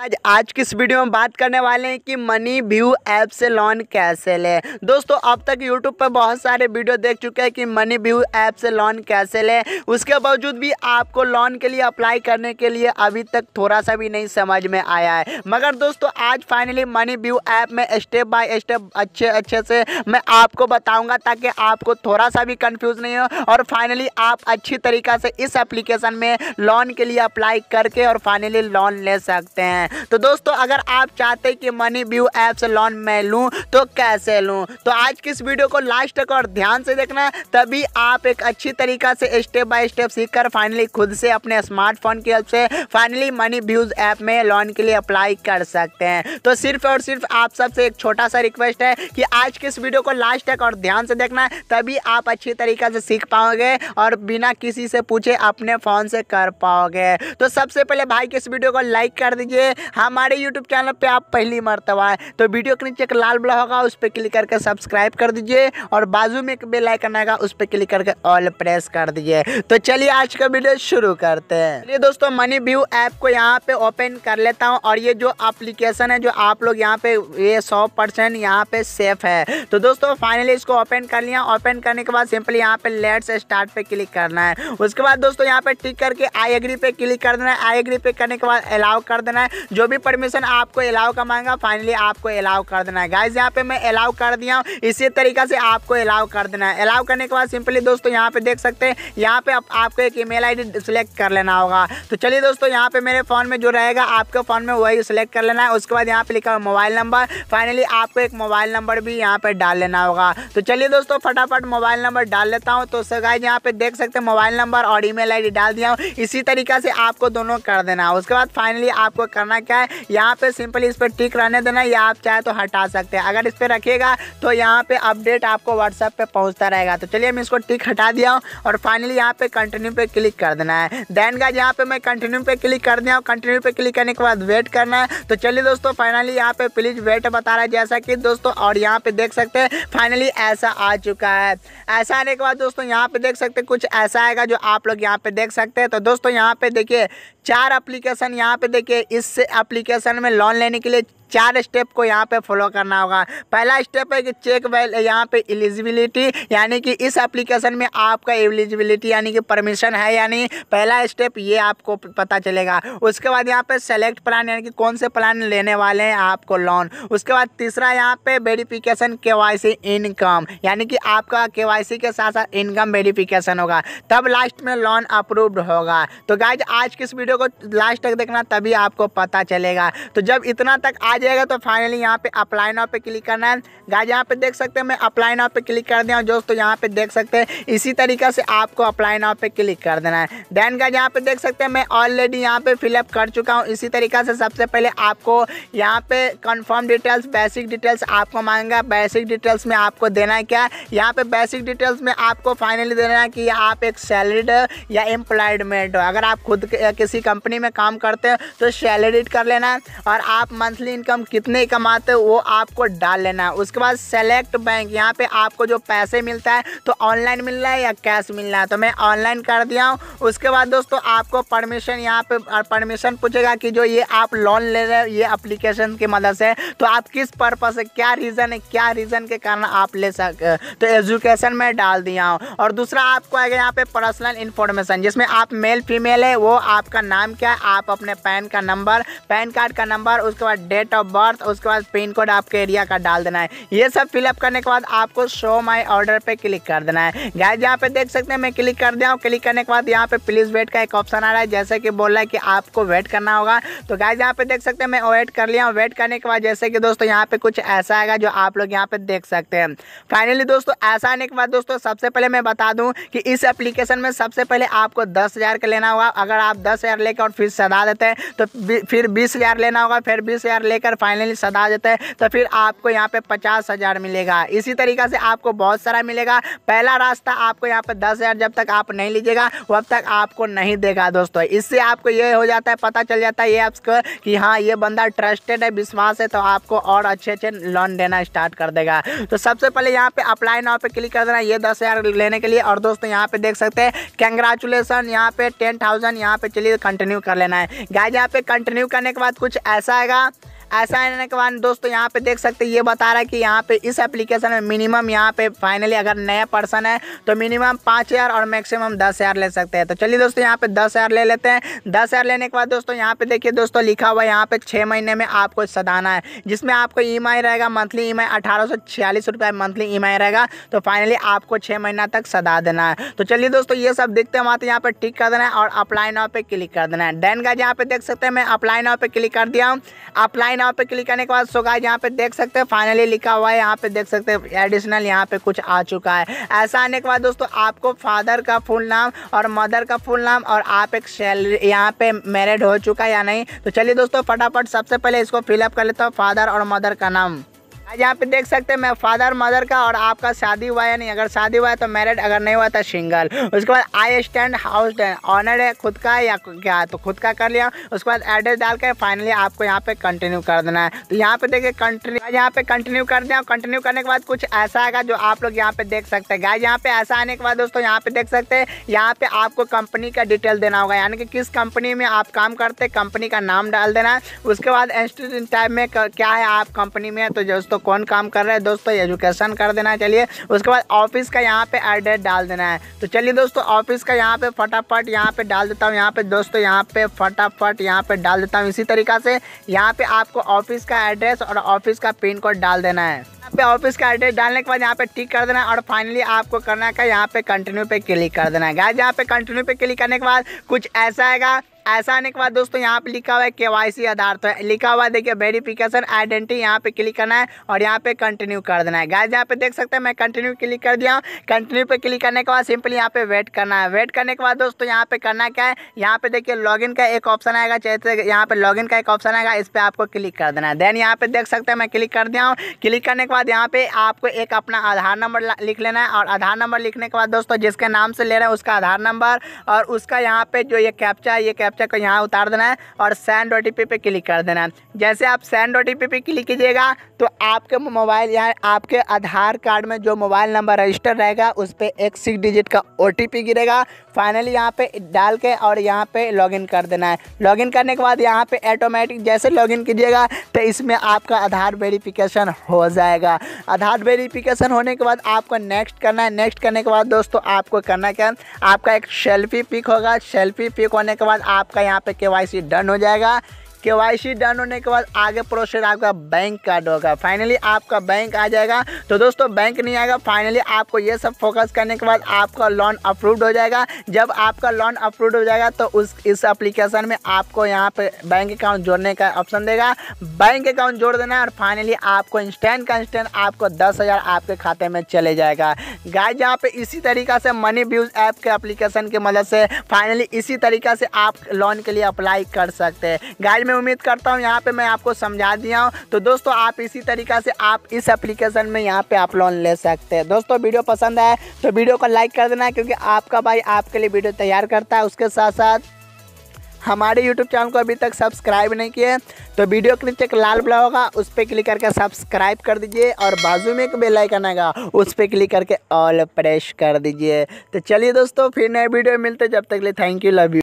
आज आज की इस वीडियो में बात करने वाले हैं कि मनी व्यू ऐप से लोन कैसे लें दोस्तों अब तक यूट्यूब पर बहुत सारे वीडियो देख चुके हैं कि मनी व्यू ऐप से लोन कैसे लें उसके बावजूद भी आपको लोन के लिए अप्लाई करने के लिए अभी तक थोड़ा सा भी नहीं समझ में आया है मगर दोस्तों आज फाइनली मनी व्यू ऐप में स्टेप बाय स्टेप अच्छे अच्छे से मैं आपको बताऊँगा ताकि आपको थोड़ा सा भी कन्फ्यूज़ नहीं हो और फाइनली आप अच्छी तरीक़ा से इस एप्लीकेशन में लोन के लिए अप्लाई करके और फाइनली लोन ले सकते हैं हैं तो दोस्तों अगर आप चाहते हैं कि मनी व्यू ऐप से लोन मैं लूँ तो कैसे लूँ तो आज की इस वीडियो को लास्ट तक और ध्यान से देखना तभी आप एक अच्छी तरीका से स्टेप बाय स्टेप सीख कर फाइनली खुद से अपने स्मार्टफोन की हेल्प से फाइनली मनी व्यूज ऐप में लोन के लिए अप्लाई कर सकते हैं तो सिर्फ और सिर्फ आप सबसे एक छोटा सा रिक्वेस्ट है कि आज के इस वीडियो को लास्ट तक और ध्यान से देखना तभी आप अच्छी तरीका से सीख पाओगे और बिना किसी से पूछे अपने फ़ोन से कर पाओगे तो सबसे पहले भाई की इस वीडियो को लाइक कर दीजिए हमारे यूट्यूब चैनल पर आप पहली मरतबा है तो वीडियो के नीचे एक लाल बड़ा होगा उस पर क्लिक करके सब्सक्राइब कर दीजिए और बाजू में एक बेलाइकन आएगा उस पर क्लिक करके ऑल प्रेस कर दीजिए तो चलिए आज का वीडियो शुरू करते हैं चलिए दोस्तों मनी व्यू ऐप को यहाँ पे ओपन कर लेता हूँ और ये जो अप्लीकेशन है जो आप लोग यहाँ पे ये सौ परसेंट यहाँ पे सेफ है तो दोस्तों फाइनली इसको ओपन कर लिया ओपन करने के बाद सिंपली यहाँ पे लेट्स स्टार्ट पे क्लिक करना है उसके बाद दोस्तों यहाँ पे टिक करके आई एग्री पे क्लिक कर देना है आई एग्री पे करने के बाद अलाउ कर देना है जो भी परमिशन आपको अलाउ का मांगा फाइनली आपको अलाउ कर देना है गाइज यहाँ पे मैं अलाउ कर दिया हूँ इसी तरीका से आपको अलाउ कर देना है अलाउ करने के बाद सिंपली दोस्तों यहाँ पे देख सकते हैं यहाँ पे आप, आपको एक ई मेल सेलेक्ट कर लेना होगा तो चलिए दोस्तों यहाँ पे मेरे फ़ोन में जो रहेगा आपके फ़ोन में वही सिलेक्ट कर लेना है उसके बाद यहाँ पे लिखा मोबाइल नंबर फाइनली आपको एक मोबाइल नंबर भी यहाँ पे डाल लेना होगा तो चलिए दोस्तों फटाफट मोबाइल नंबर डाल लेता हूँ तो सर गाइज यहाँ पे देख सकते हैं मोबाइल नंबर और ई मेल डाल दिया हूँ इसी तरीका से आपको दोनों कर देना है उसके बाद फाइनली आपको करना करना क्या है यहाँ पे सिंपली इस पर टिक रहने देना या आप चाहे तो हटा सकते हैं अगर इस पर रखिएगा तो यहाँ पे अपडेट आपको व्हाट्सएप पे पहुँचता रहेगा तो चलिए मैं इसको टिक हटा दिया हूँ और फाइनली यहाँ पे कंटिन्यू पे क्लिक कर देना है देन का यहाँ पे मैं कंटिन्यू पे क्लिक कर दिया हूँ कंटिन्यू पे क्लिक करने के बाद वेट करना है तो चलिए दोस्तों फाइनली यहाँ पे प्लीज वेट बता रहा है जैसा कि दोस्तों और यहाँ पे देख सकते हैं फाइनली ऐसा आ चुका है ऐसा आने के बाद दोस्तों यहाँ पे देख सकते कुछ ऐसा आएगा जो आप लोग यहाँ पे देख सकते हैं तो दोस्तों यहाँ पे देखिए चार एप्लीकेशन यहाँ पे देखिए इससे एप्लीकेशन में लोन लेने के लिए चार स्टेप को यहाँ पे फॉलो करना होगा पहला स्टेप है कि चेक वेल यहाँ पे एलिजिबिलिटी यानी कि इस एप्लीकेशन में आपका एलिजिबिलिटी यानी कि परमिशन है यानी पहला स्टेप ये आपको पता चलेगा उसके बाद यहाँ पे सेलेक्ट प्लान यानी कि कौन से प्लान लेने वाले हैं आपको लोन उसके बाद तीसरा यहाँ पे वेरीफिकेशन के इनकम यानी कि आपका के के साथ साथ इनकम वेरीफिकेशन होगा तब लास्ट में लोन अप्रूव्ड होगा तो गाइज आज किस वीडियो को लास्ट तक देखना तभी आपको पता चलेगा तो जब इतना तक आज जाएगा तो फाइनली यहाँ पे अप्लाई नाव पे क्लिक करना है गाइज यहाँ पे देख सकते हैं मैं अप्लाई नाव पे क्लिक कर दिया हूँ दोस्तों यहाँ पे देख सकते हैं इसी तरीका से आपको अप्लाई नाव पे क्लिक कर देना है देन गाइज यहाँ पे देख सकते हैं मैं ऑलरेडी यहाँ पे फिलअप कर चुका हूँ इसी तरीका से सबसे पहले आपको यहाँ पे कन्फर्म डिटेल्स बेसिक डिटेल्स आपको मांगेगा बेसिक डिटेल्स में आपको देना है क्या यहाँ पे बेसिक डिटेल्स में आपको फाइनली देना है कि आप एक सैलरीड या एम्प्लॉयमेंट हो अगर आप खुद किसी कंपनी में काम करते हैं तो सैलरीड कर लेना और आप मंथली इनकम कितने कमाते हो वो आपको डाल लेना है उसके बाद सेलेक्ट बैंक यहाँ पे आपको जो पैसे मिलता है तो ऑनलाइन मिल रहा है या कैश मिल रहा है तो मैं ऑनलाइन कर दिया हूँ उसके बाद दोस्तों आपको परमिशन यहाँ पे परमिशन पूछेगा कि जो ये आप लोन ले रहे हो ये अप्लीकेशन की मदद से तो आप किस पर्पज़ से क्या रीज़न है क्या रीज़न के कारण आप ले सक तो एजुकेशन में डाल दिया हूँ और दूसरा आपको आएगा यहाँ पे पर्सनल इन्फॉर्मेशन जिसमें आप मेल फीमेल है वो आपका नाम क्या है आप अपने पैन का नंबर पैन कार्ड का नंबर उसके बाद डेट डेट ऑफ बर्थ उसके बाद पिन कोड आपके एरिया का डाल देना है ये सब फिलअप करने के बाद आपको शो माई ऑर्डर पर क्लिक कर देना है गाइज यहाँ पे देख सकते हैं मैं क्लिक कर दिया हूँ क्लिक करने के बाद यहाँ पे प्लीज़ वेट का एक ऑप्शन आ रहा है जैसे कि बोल रहा है कि आपको वेट करना होगा तो गाइज यहाँ पे देख सकते हैं मैं वेट कर लिया हूँ वेट करने के बाद जैसे कि दोस्तों यहाँ पे कुछ ऐसा आएगा जो आप लोग यहाँ पे देख सकते हैं फाइनली दोस्तों ऐसा आने के बाद दोस्तों सबसे पहले मैं बता दूँ कि इस एप्लीकेशन में सबसे पहले आपको दस हज़ार का लेना होगा अगर आप दस हज़ार लेकर और फिर सदा देते हैं तो फिर बीस हज़ार लेना होगा फिर बीस हज़ार लेकर लेकर फाइनली सदा देते हैं तो फिर आपको यहाँ पे पचास हज़ार मिलेगा इसी तरीका से आपको बहुत सारा मिलेगा पहला रास्ता आपको यहाँ पे दस हज़ार जब तक आप नहीं लीजिएगा वब तक आपको नहीं देगा दोस्तों इससे आपको ये हो जाता है पता चल जाता है ये आपको कि हाँ ये बंदा ट्रस्टेड है विश्वास है तो आपको और अच्छे अच्छे लोन देना स्टार्ट कर देगा तो सबसे पहले यहाँ पे अप्लाई नाव पे क्लिक कर देना ये दस हज़ार लेने के लिए और दोस्तों यहाँ पे देख सकते हैं कंग्रेचुलेसन यहाँ पे टेन थाउजेंड यहाँ पे चलिए कंटिन्यू कर लेना है गाय यहाँ पे कंटिन्यू करने के बाद कुछ ऐसा आएगा ऐसा आने के बाद दोस्तों यहाँ पे देख सकते ये बता रहा है कि यहाँ पे इस एप्लीकेशन में मिनिमम यहाँ पे फाइनली अगर नया पर्सन है तो मिनिमम पाँच हज़ार और मैक्सिमम दस हज़ार ले सकते हैं तो चलिए दोस्तों यहाँ पे दस हज़ार ले लेते हैं दस हज़ार लेने के बाद दोस्तों यहाँ पे देखिए दोस्तों लिखा हुआ है यहाँ पे छः महीने में आपको सदाना है जिसमें आपको ई रहेगा monthly E M I monthly E रहेगा तो फाइनली आपको छः महीना तक सदा देना है तो चलिए दोस्तों ये सब देखते हैं वहाँ तो यहाँ पर टिक कर देना है और अप्लाई नाव पे क्लिक कर देना है डेन का यहाँ पे देख सकते हैं मैं अप्लाई नाव पे क्लिक कर दिया हूँ अप्लाई यहाँ पे क्लिक करने के बाद सो गाइज यहाँ पे देख सकते हैं फाइनली लिखा हुआ है यहाँ पे देख सकते हैं एडिशनल यहाँ पे कुछ आ चुका है ऐसा आने के बाद दोस्तों आपको फादर का फुल नाम और मदर का फुल नाम और आप एक सैलरी यहाँ पे मैरिड हो चुका है या नहीं तो चलिए दोस्तों फटाफट सबसे पहले इसको फिलअप कर लेता हूँ फादर और मदर का नाम यहाँ पे देख सकते हैं मैं फादर मदर का और आपका शादी हुआ या नहीं अगर शादी हुआ है तो मैरिड अगर नहीं हुआ तो सिंगल उसके बाद आई स्टैंड हाउस ऑनर है खुद का या क्या तो खुद का कर लिया उसके बाद एड्रेस डाल के फाइनली आपको यहाँ पे कंटिन्यू कर देना है तो यहाँ पे देखिए कंटिन्यू यहाँ पे कंटिन्यू कर दिया कंटिन्यू करने के बाद कुछ ऐसा आएगा जो आप लोग यहाँ पे देख सकते हैं गाय यहाँ पे ऐसा आने के बाद दोस्तों यहाँ पे देख सकते हैं यहाँ पे आपको कंपनी का डिटेल देना होगा यानी कि किस कंपनी में आप काम करते कंपनी का नाम डाल देना है उसके बाद इंस्टीट्यूट टाइप में क्या है आप कंपनी में तो दोस्तों कौन काम कर रहा है दोस्तों एजुकेशन कर देना है चलिए उसके बाद ऑफिस का यहाँ पे एड्रेस डाल देना है तो चलिए दोस्तों ऑफिस का यहाँ पे फटाफट यहाँ पे डाल देता हूँ यहाँ पे दोस्तों यहाँ पे फटाफट यहाँ पे डाल देता हूँ इसी तरीका से यहाँ पे आपको ऑफिस का एड्रेस और ऑफिस का पिन कोड डाल देना है यहाँ पे ऑफिस का एड्रेस डालने के बाद यहाँ पे टिक कर देना है और फाइनली आपको करना है यहाँ पे कंटिन्यू पे क्लिक कर देना है गाय यहाँ पे कंटिन्यू पे क्लिक करने के बाद कुछ ऐसा आएगा ऐसा आने के बाद दोस्तों यहाँ पे लिखा हुआ है के वाई सी आधार तो लिखा हुआ देखिए वेरिफिकेशन आइडेंटिटी यहाँ पे क्लिक करना है और यहाँ पे कंटिन्यू कर देना है गाइज यहाँ पे देख सकते हैं मैं कंटिन्यू क्लिक कर दिया हूँ कंटिन्यू पे क्लिक करने के बाद सिंपली यहाँ पे वेट करना है वेट करने के बाद दोस्तों यहाँ पे करना क्या है यहाँ पे देखिए लॉगिन का एक ऑप्शन आएगा चाहे यहाँ पे इन का एक ऑप्शन आएगा इस पर आपको क्लिक कर देना है देन यहाँ पे देख सकते हैं मैं क्लिक कर दिया हूँ क्लिक करने के बाद यहाँ पे आपको एक अपना आधार नंबर लिख लेना है और आधार नंबर लिखने के बाद दोस्तों जिसके नाम से ले रहे हैं उसका आधार नंबर और उसका यहाँ पे जो ये कैप्चा है ये कैप्चा को यहाँ उतार देना है और सेंड ओ पे क्लिक कर देना है जैसे आप सेंड ओ पे क्लिक कीजिएगा तो आपके मोबाइल यहाँ आपके आधार कार्ड में जो मोबाइल नंबर रजिस्टर रहेगा उस पर एक सिक्स डिजिट का ओ गिरेगा फाइनली यहाँ पे डाल के और यहाँ पे लॉगिन कर देना है लॉगिन करने के बाद यहाँ पे ऑटोमेटिक जैसे लॉगिन कीजिएगा तो इसमें आपका आधार वेरिफिकेशन हो जाएगा आधार वेरिफिकेशन होने के बाद आपको नेक्स्ट करना है नेक्स्ट करने के बाद दोस्तों आपको करना क्या आपका एक सेल्फी पिक होगा सेल्फी पिक होने के बाद आप आपका यहाँ पे के डन हो जाएगा के डन होने के बाद आगे प्रोसेस आपका बैंक कार्ड होगा फाइनली आपका बैंक आ जाएगा तो दोस्तों बैंक नहीं आएगा फाइनली आपको ये सब फोकस करने के बाद आपका लोन अप्रूव्ड हो जाएगा जब आपका लोन अप्रूव्ड हो जाएगा तो उस इस एप्लीकेशन में आपको यहाँ पे बैंक अकाउंट जोड़ने का ऑप्शन देगा बैंक अकाउंट जोड़ देना और फाइनली आपको इंस्टेंट का इंस्टेंट आपको दस हज़ार आपके खाते में चले जाएगा गाय जहाँ पे इसी तरीका से मनी व्यूज ऐप के एप्लीकेशन की मदद से फाइनली इसी तरीका से आप लोन के लिए अप्लाई कर सकते हैं गाय में उम्मीद करता हूँ यहाँ पे मैं आपको समझा दिया हूँ तो दोस्तों आप इसी तरीका से आप इस एप्लीकेशन में यहाँ पे आप लोन ले सकते हैं दोस्तों वीडियो पसंद आए तो वीडियो को लाइक कर देना क्योंकि आपका भाई आपके लिए वीडियो तैयार करता है उसके साथ साथ हमारे YouTube चैनल को अभी तक सब्सक्राइब नहीं किए तो वीडियो के नीचे एक लाल बड़ा होगा उस पर क्लिक करके सब्सक्राइब कर दीजिए और बाजू में एक बेल आइकन आएगा उस पर क्लिक करके ऑल प्रेस कर दीजिए तो चलिए दोस्तों फिर नए वीडियो मिलते जब तक लिए थैंक यू लव यू